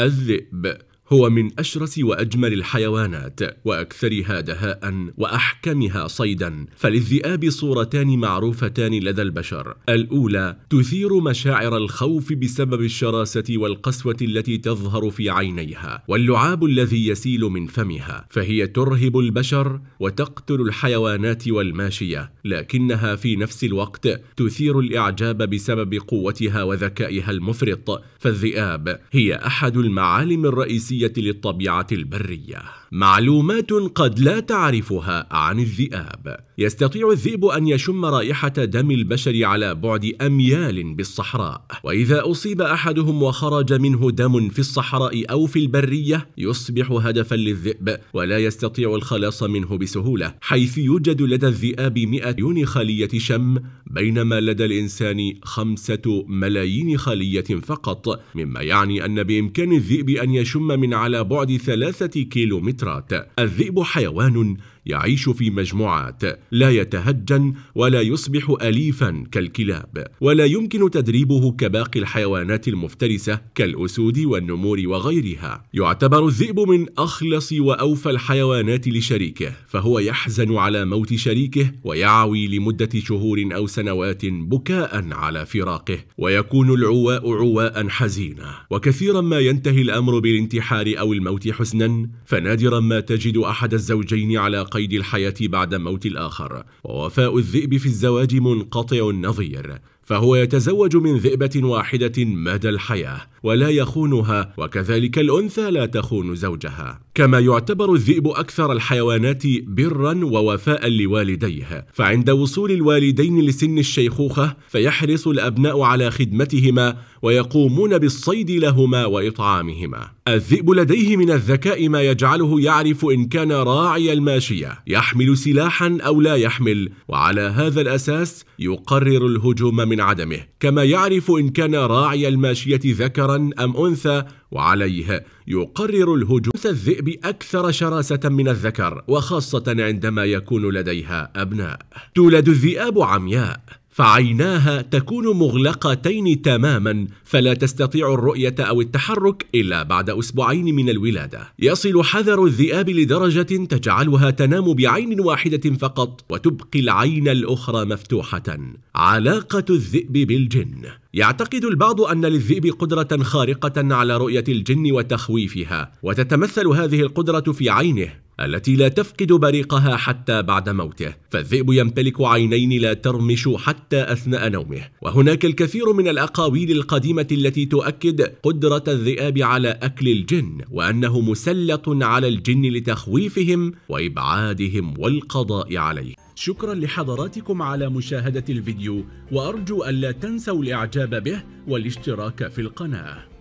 الذئب هو من أشرس وأجمل الحيوانات وأكثرها دهاء وأحكمها صيدا فللذئاب صورتان معروفتان لدى البشر الأولى تثير مشاعر الخوف بسبب الشراسة والقسوة التي تظهر في عينيها واللعاب الذي يسيل من فمها فهي ترهب البشر وتقتل الحيوانات والماشية لكنها في نفس الوقت تثير الإعجاب بسبب قوتها وذكائها المفرط فالذئاب هي أحد المعالم الرئيسية الوصية للطبيعة البرية معلومات قد لا تعرفها عن الذئاب يستطيع الذئب أن يشم رائحة دم البشر على بعد أميال بالصحراء وإذا أصيب أحدهم وخرج منه دم في الصحراء أو في البرية يصبح هدفا للذئب ولا يستطيع الخلاص منه بسهولة حيث يوجد لدى الذئاب 100 خلية شم بينما لدى الإنسان خمسة ملايين خلية فقط مما يعني أن بإمكان الذئب أن يشم من على بعد ثلاثة كيلومتر النترات الذئب حيوان يعيش في مجموعات لا يتهجن ولا يصبح أليفا كالكلاب ولا يمكن تدريبه كباقي الحيوانات المفترسة كالأسود والنمور وغيرها يعتبر الذئب من أخلص وأوفى الحيوانات لشريكه فهو يحزن على موت شريكه ويعوي لمدة شهور أو سنوات بكاء على فراقه ويكون العواء عواء حزينا وكثيرا ما ينتهي الأمر بالانتحار أو الموت حزنا فنادرا نادرا ما تجد أحد الزوجين على قيد الحياة بعد موت الآخر ووفاء الذئب في الزواج منقطع النظير فهو يتزوج من ذئبة واحدة مدى الحياة ولا يخونها وكذلك الأنثى لا تخون زوجها كما يعتبر الذئب أكثر الحيوانات برا ووفاء لوالديه فعند وصول الوالدين لسن الشيخوخة فيحرص الأبناء على خدمتهما ويقومون بالصيد لهما وإطعامهما الذئب لديه من الذكاء ما يجعله يعرف إن كان راعي الماشية يحمل سلاحا أو لا يحمل وعلى هذا الأساس يقرر الهجوم من من عدمه كما يعرف إن كان راعي الماشية ذكرا أم أنثى وعليه يقرر الهجوم الذئب أكثر شراسة من الذكر وخاصة عندما يكون لديها أبناء تولد الذئاب عمياء فعيناها تكون مغلقتين تماما فلا تستطيع الرؤية أو التحرك إلا بعد أسبوعين من الولادة يصل حذر الذئاب لدرجة تجعلها تنام بعين واحدة فقط وتبقي العين الأخرى مفتوحة علاقة الذئب بالجن يعتقد البعض أن للذئب قدرة خارقة على رؤية الجن وتخويفها وتتمثل هذه القدرة في عينه التي لا تفقد بريقها حتى بعد موته فالذئب يمتلك عينين لا ترمش حتى أثناء نومه وهناك الكثير من الأقاويل القديمة التي تؤكد قدرة الذئاب على أكل الجن وأنه مسلط على الجن لتخويفهم وإبعادهم والقضاء عليه شكرا لحضراتكم على مشاهدة الفيديو وأرجو ألا تنسوا الإعجاب به والاشتراك في القناة